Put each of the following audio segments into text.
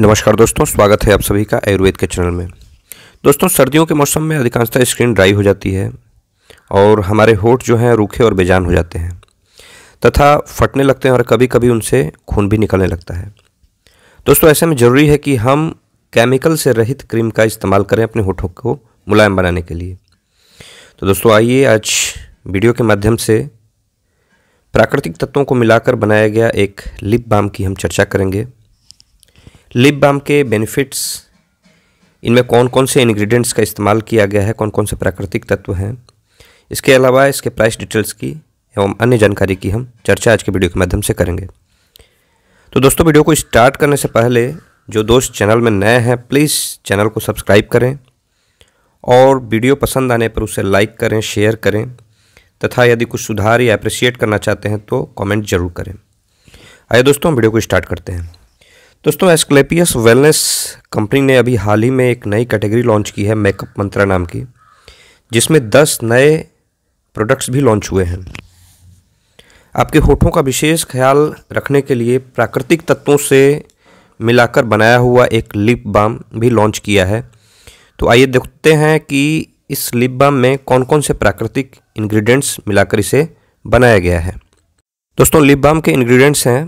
नमस्कार दोस्तों स्वागत है आप सभी का आयुर्वेद के चैनल में दोस्तों सर्दियों के मौसम में अधिकांशतः स्किन ड्राई हो जाती है और हमारे होठ जो हैं रूखे और बेजान हो जाते हैं तथा फटने लगते हैं और कभी कभी उनसे खून भी निकलने लगता है दोस्तों ऐसे में ज़रूरी है कि हम केमिकल से रहित क्रीम का इस्तेमाल करें अपने होठों को मुलायम बनाने के लिए तो दोस्तों आइए आज वीडियो के माध्यम से प्राकृतिक तत्वों को मिलाकर बनाया गया एक लिप बाम की हम चर्चा करेंगे लिप बाम के बेनिफिट्स इनमें कौन कौन से इंग्रेडिएंट्स का इस्तेमाल किया गया है कौन कौन से प्राकृतिक तत्व हैं इसके अलावा इसके प्राइस डिटेल्स की एवं अन्य जानकारी की हम चर्चा आज के वीडियो के माध्यम से करेंगे तो दोस्तों वीडियो को स्टार्ट करने से पहले जो दोस्त चैनल में नए हैं प्लीज़ चैनल को सब्सक्राइब करें और वीडियो पसंद आने पर उसे लाइक करें शेयर करें तथा यदि कुछ सुधार या अप्रिशिएट करना चाहते हैं तो कमेंट जरूर करें आइए दोस्तों वीडियो को स्टार्ट करते हैं दोस्तों एस्क्लेपियस वेलनेस कंपनी ने अभी हाल ही में एक नई कैटेगरी लॉन्च की है मेकअप मंत्रा नाम की जिसमें 10 नए प्रोडक्ट्स भी लॉन्च हुए हैं आपके होठों का विशेष ख्याल रखने के लिए प्राकृतिक तत्वों से मिलाकर बनाया हुआ एक लिप बाम भी लॉन्च किया है तो आइए देखते हैं कि इस लिप बाम में कौन कौन से प्राकृतिक इन्ग्रीडियंट्स मिलाकर इसे बनाया गया है दोस्तों लिप बाम के इन्ग्रीडियंट्स हैं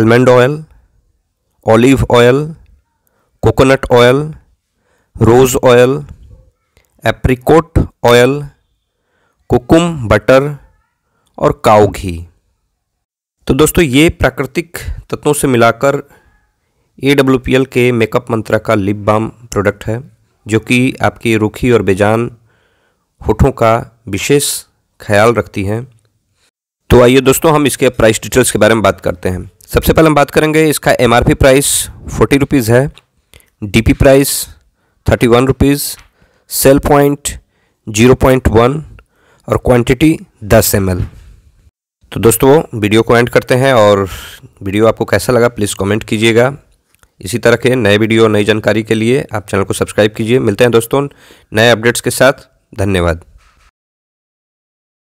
almond oil olive oil coconut oil rose oil apricot oil kokum butter और काउ घी तो दोस्तों ये प्राकृतिक तत्वों से मिलाकर ए डब्ल्यू पी एल के मेकअप मंत्रा का लिप बाम प्रोडक्ट है जो कि आपकी रूखी और बेजान होठों का विशेष ख्याल रखती हैं तो आइए दोस्तों हम इसके प्राइस डिटेल्स के बारे में बात करते हैं सबसे पहले हम बात करेंगे इसका M R P price forty rupees है D P price thirty one rupees sale point zero point one और क्वांटिटी दस एम एल तो दोस्तों वीडियो को एंड करते हैं और वीडियो आपको कैसा लगा प्लीज़ कमेंट कीजिएगा इसी तरह के नए वीडियो नई जानकारी के लिए आप चैनल को सब्सक्राइब कीजिए मिलते हैं दोस्तों नए अपडेट्स के साथ धन्यवाद